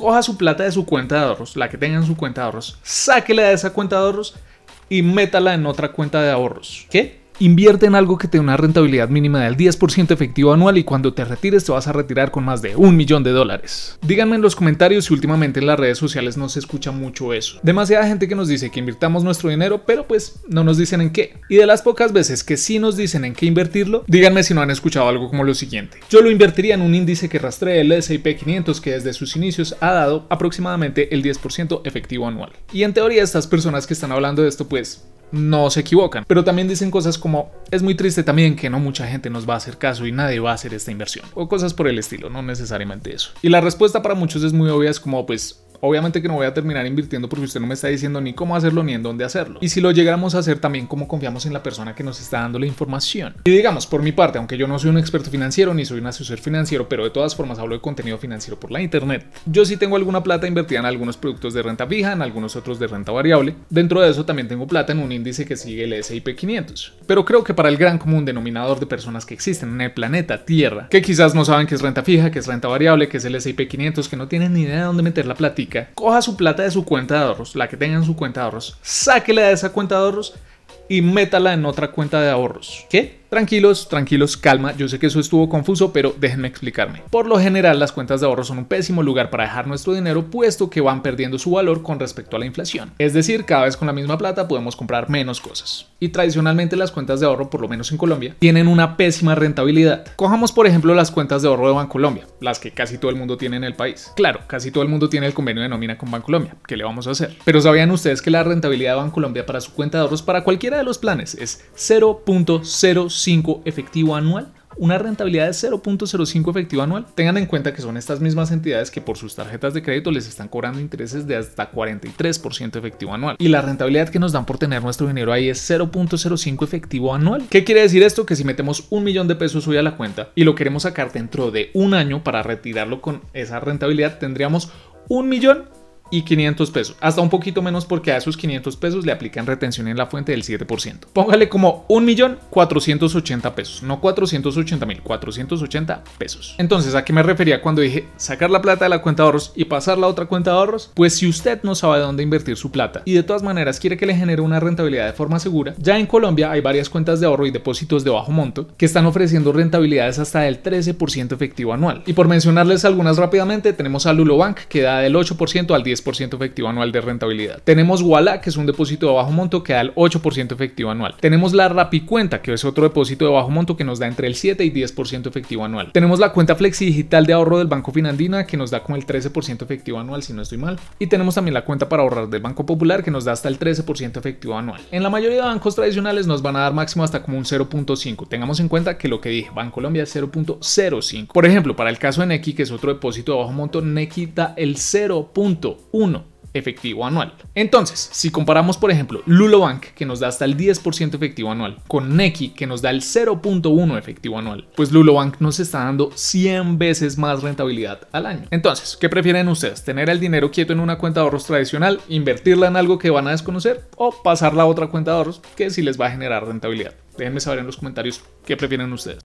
coja su plata de su cuenta de ahorros, la que tenga en su cuenta de ahorros, sáquela de esa cuenta de ahorros y métala en otra cuenta de ahorros. ¿Qué? Invierte en algo que te dé una rentabilidad mínima del 10% efectivo anual y cuando te retires te vas a retirar con más de un millón de dólares. Díganme en los comentarios si últimamente en las redes sociales no se escucha mucho eso. Demasiada gente que nos dice que invirtamos nuestro dinero, pero pues no nos dicen en qué. Y de las pocas veces que sí nos dicen en qué invertirlo, díganme si no han escuchado algo como lo siguiente. Yo lo invertiría en un índice que rastree el S&P 500 que desde sus inicios ha dado aproximadamente el 10% efectivo anual. Y en teoría estas personas que están hablando de esto pues no se equivocan. Pero también dicen cosas como, es muy triste también que no mucha gente nos va a hacer caso y nadie va a hacer esta inversión. O cosas por el estilo, no necesariamente eso. Y la respuesta para muchos es muy obvia, es como, pues Obviamente que no voy a terminar invirtiendo porque usted no me está diciendo ni cómo hacerlo ni en dónde hacerlo. Y si lo llegamos a hacer también como confiamos en la persona que nos está dando la información. Y digamos, por mi parte, aunque yo no soy un experto financiero ni soy un asesor financiero, pero de todas formas hablo de contenido financiero por la internet. Yo sí tengo alguna plata invertida en algunos productos de renta fija, en algunos otros de renta variable. Dentro de eso también tengo plata en un índice que sigue el S&P 500. Pero creo que para el gran común denominador de personas que existen en el planeta Tierra, que quizás no saben qué es renta fija, qué es renta variable, qué es el S&P 500, que no tienen ni idea de dónde meter la platica, coja su plata de su cuenta de ahorros, la que tenga en su cuenta de ahorros, sáquela de esa cuenta de ahorros y métala en otra cuenta de ahorros. ¿Qué? Tranquilos, tranquilos, calma, yo sé que eso estuvo confuso, pero déjenme explicarme. Por lo general, las cuentas de ahorro son un pésimo lugar para dejar nuestro dinero, puesto que van perdiendo su valor con respecto a la inflación. Es decir, cada vez con la misma plata podemos comprar menos cosas. Y tradicionalmente las cuentas de ahorro, por lo menos en Colombia, tienen una pésima rentabilidad. Cojamos por ejemplo las cuentas de ahorro de Bancolombia, las que casi todo el mundo tiene en el país. Claro, casi todo el mundo tiene el convenio de nómina con Bancolombia, ¿qué le vamos a hacer? Pero ¿sabían ustedes que la rentabilidad de Bancolombia para su cuenta de ahorros para cualquiera de los planes es 0.05 0.05 efectivo anual, una rentabilidad de 0.05 efectivo anual. Tengan en cuenta que son estas mismas entidades que por sus tarjetas de crédito les están cobrando intereses de hasta 43% efectivo anual. Y la rentabilidad que nos dan por tener nuestro dinero ahí es 0.05 efectivo anual. ¿Qué quiere decir esto? Que si metemos un millón de pesos hoy a la cuenta y lo queremos sacar dentro de un año para retirarlo con esa rentabilidad, tendríamos un millón y 500 pesos, hasta un poquito menos porque a esos 500 pesos le aplican retención en la fuente del 7%. Póngale como 1.480 pesos, no 480 mil, 480 pesos. Entonces, ¿a qué me refería cuando dije sacar la plata de la cuenta de ahorros y pasarla a otra cuenta de ahorros? Pues si usted no sabe dónde invertir su plata y de todas maneras quiere que le genere una rentabilidad de forma segura, ya en Colombia hay varias cuentas de ahorro y depósitos de bajo monto que están ofreciendo rentabilidades hasta del 13% efectivo anual. Y por mencionarles algunas rápidamente, tenemos a Lulobank que da del 8% al 10% efectivo anual de rentabilidad. Tenemos Walla, que es un depósito de bajo monto que da el 8% efectivo anual. Tenemos la Rapicuenta, que es otro depósito de bajo monto que nos da entre el 7 y 10% efectivo anual. Tenemos la cuenta Flexi Digital de ahorro del Banco Finandina, que nos da como el 13% efectivo anual, si no estoy mal. Y tenemos también la cuenta para ahorrar del Banco Popular, que nos da hasta el 13% efectivo anual. En la mayoría de bancos tradicionales nos van a dar máximo hasta como un 0.5. Tengamos en cuenta que lo que dije, Colombia es 0.05. Por ejemplo, para el caso de Neki, que es otro depósito de bajo monto, Neki da el 0. 1 efectivo anual. Entonces, si comparamos por ejemplo Lulobank que nos da hasta el 10% efectivo anual con Neki que nos da el 0.1 efectivo anual, pues Lulobank nos está dando 100 veces más rentabilidad al año. Entonces, ¿qué prefieren ustedes? ¿Tener el dinero quieto en una cuenta de ahorros tradicional, invertirla en algo que van a desconocer o pasarla a otra cuenta de ahorros que sí les va a generar rentabilidad? Déjenme saber en los comentarios qué prefieren ustedes.